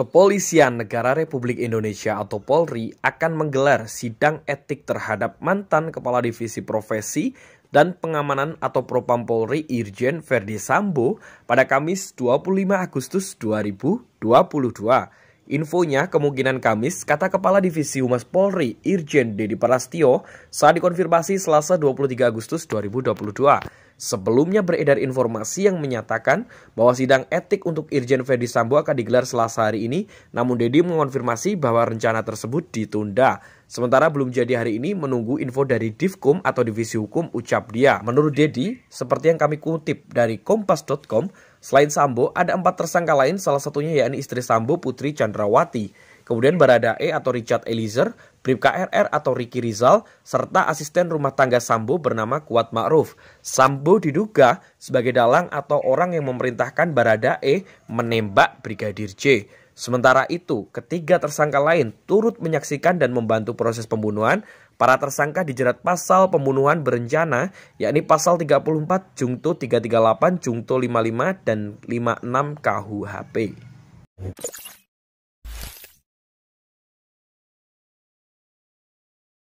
Kepolisian Negara Republik Indonesia atau Polri akan menggelar sidang etik terhadap mantan Kepala Divisi Profesi dan Pengamanan atau Propam Polri Irjen Verdi Sambo pada Kamis 25 Agustus 2022. Infonya, kemungkinan Kamis, kata Kepala Divisi Humas Polri, Irjen Dedi Parastio, saat dikonfirmasi Selasa 23 Agustus 2022. Sebelumnya beredar informasi yang menyatakan bahwa sidang etik untuk Irjen Ferdi Sambo akan digelar Selasa hari ini, namun Dedi mengonfirmasi bahwa rencana tersebut ditunda. Sementara belum jadi hari ini menunggu info dari Divkum atau Divisi Hukum ucap dia. Menurut Dedi, seperti yang kami kutip dari kompas.com, Selain Sambo, ada empat tersangka lain, salah satunya yakni istri Sambo Putri Chandrawati Kemudian Barada E atau Richard Eliezer, Bribka RR atau Ricky Rizal, serta asisten rumah tangga Sambo bernama Kuat Ma'ruf. Sambo diduga sebagai dalang atau orang yang memerintahkan Barada E menembak Brigadir J. Sementara itu, ketiga tersangka lain turut menyaksikan dan membantu proses pembunuhan. Para tersangka dijerat pasal pembunuhan berencana, yakni pasal 34 Jungto 338, Jungto 55, dan 56 KUHP.